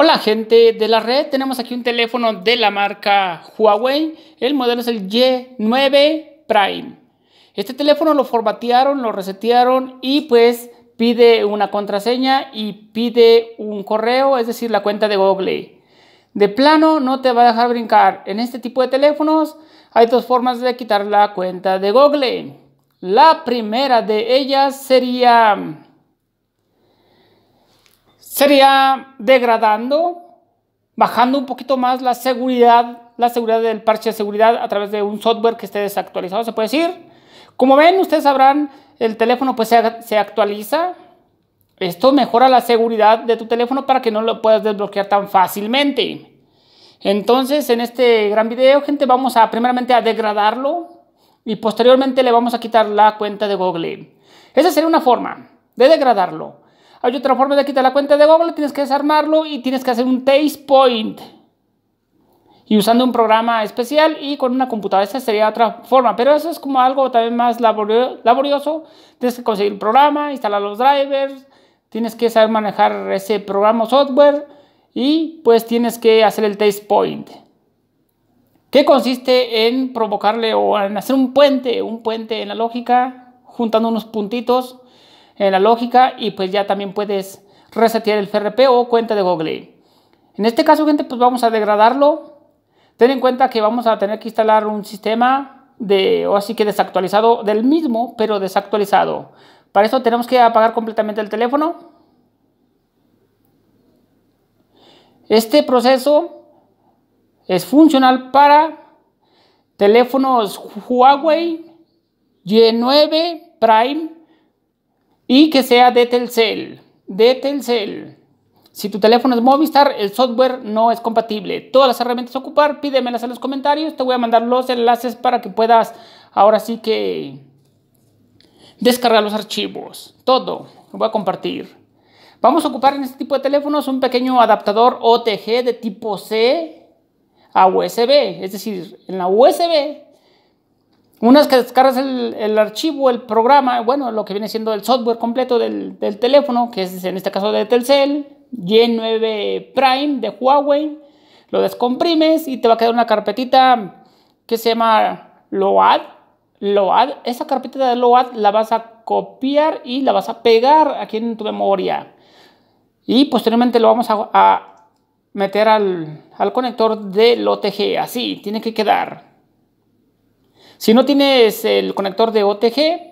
Hola gente de la red, tenemos aquí un teléfono de la marca Huawei, el modelo es el Y9 Prime. Este teléfono lo formatearon, lo resetearon y pues pide una contraseña y pide un correo, es decir, la cuenta de Google. De plano no te va a dejar brincar. En este tipo de teléfonos hay dos formas de quitar la cuenta de Google. La primera de ellas sería sería degradando, bajando un poquito más la seguridad, la seguridad del parche de seguridad a través de un software que esté desactualizado, se puede decir. Como ven, ustedes sabrán, el teléfono pues se, se actualiza. Esto mejora la seguridad de tu teléfono para que no lo puedas desbloquear tan fácilmente. Entonces, en este gran video, gente, vamos a primeramente a degradarlo y posteriormente le vamos a quitar la cuenta de Google. Esa sería una forma de degradarlo. Hay otra forma de quitar la cuenta de Google, tienes que desarmarlo y tienes que hacer un taste point. Y usando un programa especial y con una computadora, esa sería otra forma. Pero eso es como algo también más laborioso. Tienes que conseguir el programa, instalar los drivers, tienes que saber manejar ese programa o software y pues tienes que hacer el test point que consiste en provocarle o en hacer un puente, un puente en la lógica, juntando unos puntitos en la lógica y pues ya también puedes resetear el FRP o cuenta de Google. En este caso, gente, pues vamos a degradarlo. Ten en cuenta que vamos a tener que instalar un sistema de, o así que desactualizado del mismo, pero desactualizado. Para eso tenemos que apagar completamente el teléfono. Este proceso es funcional para teléfonos Huawei Y9 Prime y que sea de Telcel. De Telcel. Si tu teléfono es Movistar, el software no es compatible. Todas las herramientas a ocupar, pídemelas en los comentarios. Te voy a mandar los enlaces para que puedas ahora sí que descargar los archivos. Todo. Lo voy a compartir. Vamos a ocupar en este tipo de teléfonos un pequeño adaptador OTG de tipo C a USB. Es decir, en la USB una vez que descargas el, archivo, el programa, bueno, lo que viene siendo el software completo del, teléfono, que es en este caso de Telcel, Y9 Prime de Huawei, lo descomprimes y te va a quedar una carpetita que se llama LOAD. LOAD, esa carpetita de LOAD la vas a copiar y la vas a pegar aquí en tu memoria. Y posteriormente lo vamos a, meter al, al conector de OTG, así, tiene que quedar. Si no tienes el conector de OTG,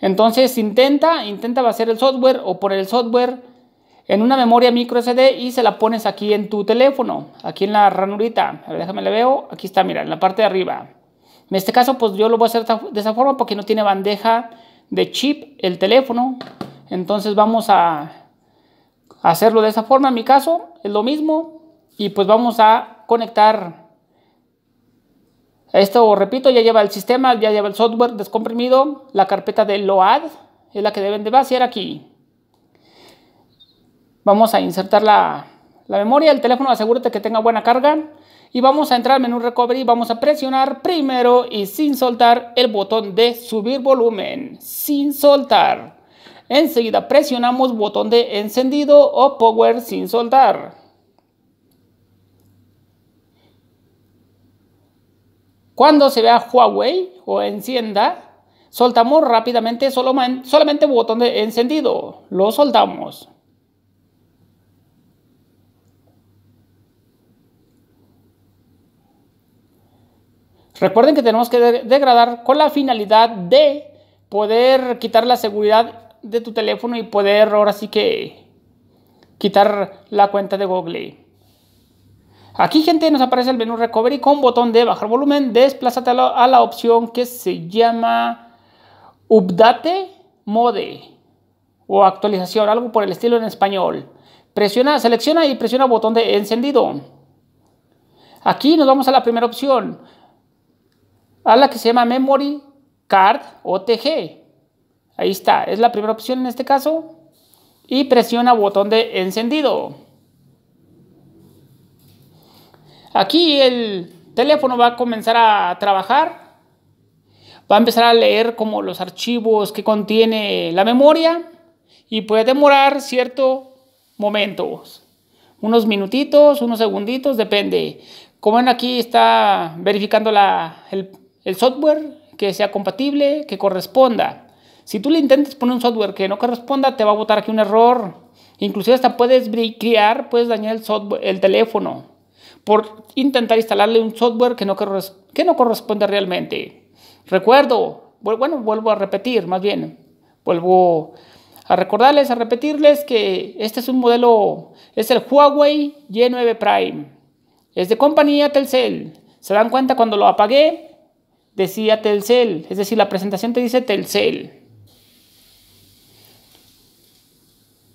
entonces intenta, intenta hacer el software o poner el software en una memoria micro SD y se la pones aquí en tu teléfono, aquí en la ranurita. A ver, déjame la veo. Aquí está, mira, en la parte de arriba. En este caso, pues yo lo voy a hacer de esa forma porque no tiene bandeja de chip el teléfono. Entonces vamos a hacerlo de esa forma. En mi caso, es lo mismo. Y pues vamos a conectar esto, repito, ya lleva el sistema, ya lleva el software descomprimido, la carpeta de load es la que deben de vaciar aquí. Vamos a insertar la, memoria, del teléfono, asegúrate que tenga buena carga y vamos a entrar al menú recovery vamos a presionar primero y sin soltar el botón de subir volumen, sin soltar. Enseguida presionamos botón de encendido o power sin soltar. Cuando se vea Huawei o encienda, soltamos rápidamente solamente botón de encendido. Lo soltamos. Recuerden que tenemos que degradar con la finalidad de poder quitar la seguridad de tu teléfono y poder ahora sí que quitar la cuenta de Google. Aquí, gente, nos aparece el menú Recovery con botón de bajar volumen. Desplázate a la, a la opción que se llama Update Mode o actualización, algo por el estilo en español. Presiona, selecciona y presiona botón de encendido. Aquí nos vamos a la primera opción, a la que se llama Memory Card OTG. Ahí está, es la primera opción en este caso. Y presiona botón de encendido. Aquí el teléfono va a comenzar a trabajar, va a empezar a leer como los archivos que contiene la memoria y puede demorar cierto momentos, unos minutitos, unos segunditos, depende. Como ven aquí está verificando el, software que sea compatible, que corresponda. Si tú le intentes poner un software que no corresponda, te va a botar aquí un error. Inclusive hasta puedes crear, puedes dañar el, software, el teléfono por intentar instalarle un software que no, que no corresponde realmente. Recuerdo, bueno, vuelvo a repetir, más bien, vuelvo a recordarles, a repetirles que este es un modelo, es el Huawei Y9 Prime. Es de compañía Telcel. Se dan cuenta cuando lo apagué, decía Telcel, es decir, la presentación te dice Telcel.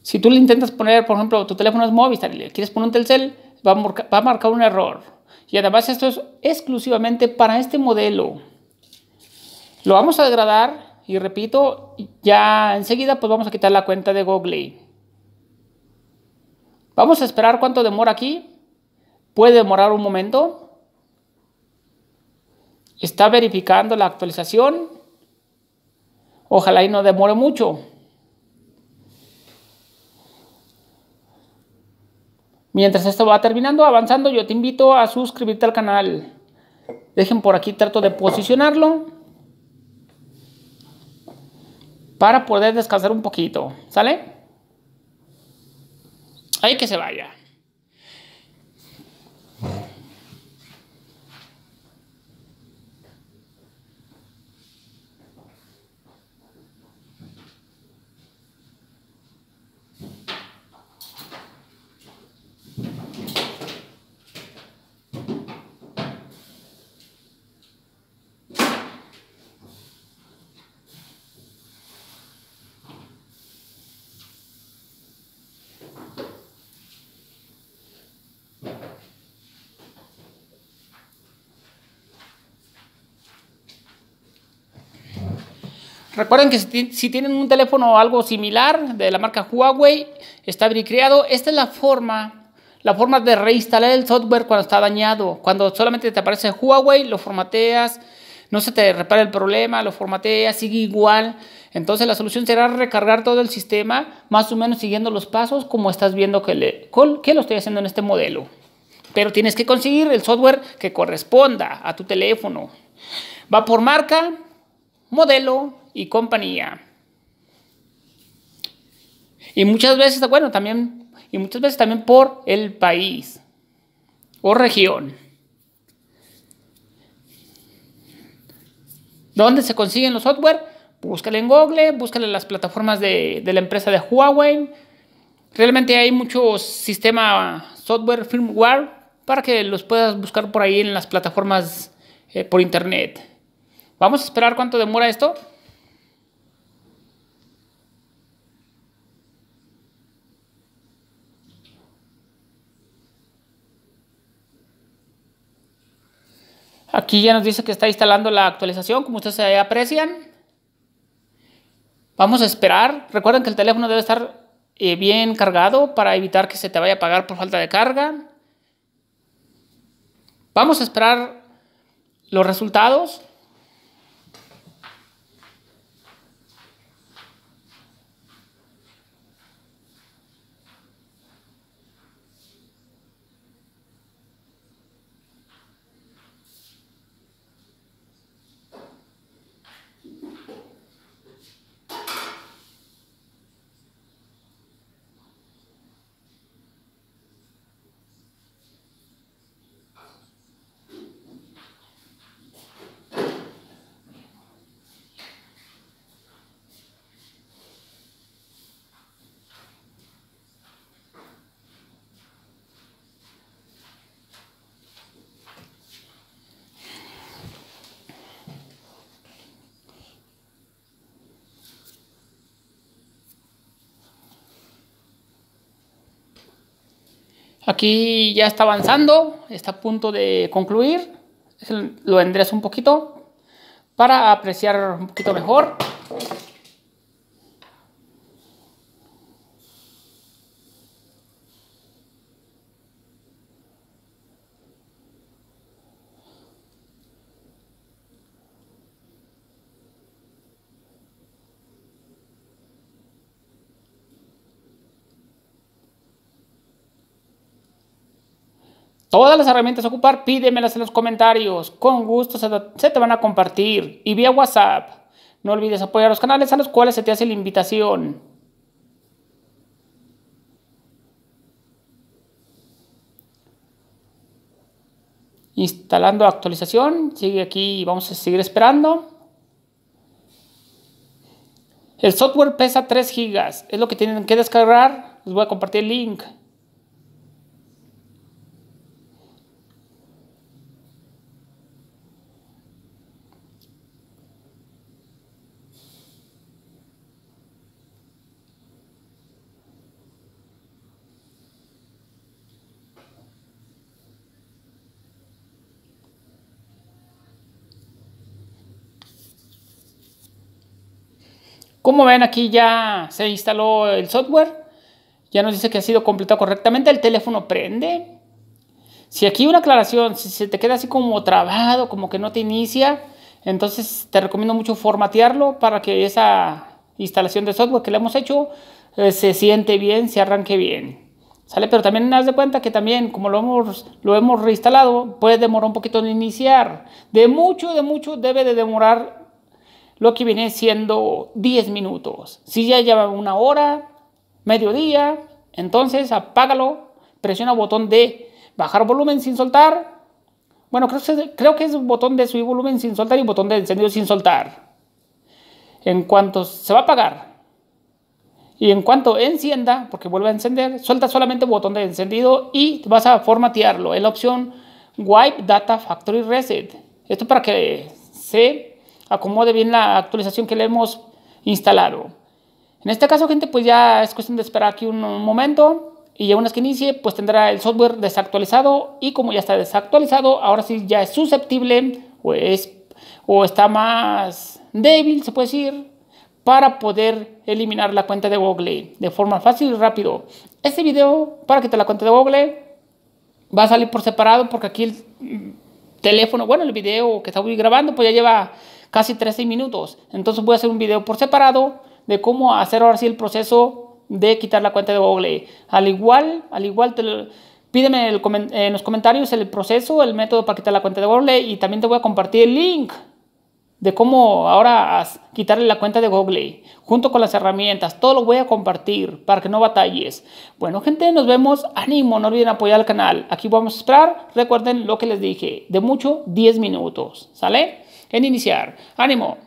Si tú le intentas poner, por ejemplo, tu teléfono es móvil, y le quieres poner un Telcel, va a, marcar, un error. Y además esto es exclusivamente para este modelo. Lo vamos a degradar y repito, ya enseguida pues vamos a quitar la cuenta de Google. Vamos a esperar cuánto demora aquí. Puede demorar un momento. Está verificando la actualización. Ojalá y no demore mucho. Mientras esto va terminando, avanzando, yo te invito a suscribirte al canal. Dejen por aquí, trato de posicionarlo para poder descansar un poquito. ¿Sale? Ahí que se vaya. Recuerden que si tienen un teléfono o algo similar de la marca Huawei, está creado. Esta es la forma, la forma de reinstalar el software cuando está dañado. Cuando solamente te aparece Huawei, lo formateas, no se te repara el problema, lo formateas, sigue igual. Entonces la solución será recargar todo el sistema, más o menos siguiendo los pasos como estás viendo le, que lo estoy haciendo en este modelo. Pero tienes que conseguir el software que corresponda a tu teléfono. Va por marca, modelo, y compañía. Y muchas veces, bueno, también, y muchas veces también por el país o región. ¿Dónde se consiguen los software? Búscale en Google, búscale en las plataformas de, la empresa de Huawei. Realmente hay muchos sistema software, firmware, para que los puedas buscar por ahí en las plataformas eh, por internet. Vamos a esperar cuánto demora esto. Aquí ya nos dice que está instalando la actualización, como ustedes se aprecian. Vamos a esperar. Recuerden que el teléfono debe estar eh, bien cargado para evitar que se te vaya a pagar por falta de carga. Vamos a esperar los resultados. Aquí ya está avanzando, está a punto de concluir. Lo vendré un poquito para apreciar un poquito mejor. Todas las herramientas a ocupar, pídemelas en los comentarios. Con gusto se te van a compartir. Y vía WhatsApp. No olvides apoyar los canales a los cuales se te hace la invitación. Instalando actualización. Sigue aquí. Vamos a seguir esperando. El software pesa 3 GB. Es lo que tienen que descargar. Les voy a compartir el link. Como ven, aquí ya se instaló el software. Ya nos dice que ha sido completado correctamente. El teléfono prende. Si aquí una aclaración, si se te queda así como trabado, como que no te inicia, entonces te recomiendo mucho formatearlo para que esa instalación de software que le hemos hecho eh, se siente bien, se arranque bien. ¿Sale? Pero también haz de cuenta que también, como lo hemos, lo hemos reinstalado, puede demorar un poquito en iniciar. De mucho, de mucho debe de demorar lo que viene siendo 10 minutos. Si ya lleva una hora, mediodía, entonces apágalo, presiona el botón de bajar volumen sin soltar. Bueno, creo, que es un botón de subir volumen sin soltar y un botón de encendido sin soltar. En cuanto se va a apagar y en cuanto encienda, porque vuelve a encender, suelta solamente el botón de encendido y vas a formatearlo. en la opción Wipe Data Factory Reset. Esto para que se acomode bien la actualización que le hemos instalado. En este caso, gente, pues ya es cuestión de esperar aquí un momento y ya una vez que inicie, pues tendrá el software desactualizado y como ya está desactualizado, ahora sí ya es susceptible o, o está más débil, se puede decir, para poder eliminar la cuenta de Google de forma fácil y rápido. Este video, para quitar la cuenta de Google, va a salir por separado porque aquí el mm, teléfono, bueno, el video que está grabando, pues ya lleva casi 13 minutos. Entonces voy a hacer un video por separado de cómo hacer ahora sí el proceso de quitar la cuenta de Google. Al igual, al igual te en los comentarios el proceso, el método para quitar la cuenta de Google y también te voy a compartir el link de cómo ahora quitarle la cuenta de Google, junto con las herramientas, todo lo voy a compartir para que no batalles. Bueno, gente, nos vemos, ánimo, no olviden apoyar al canal. Aquí vamos a esperar, recuerden lo que les dije, de mucho 10 minutos, ¿sale? en iniciar. ¡Ánimo!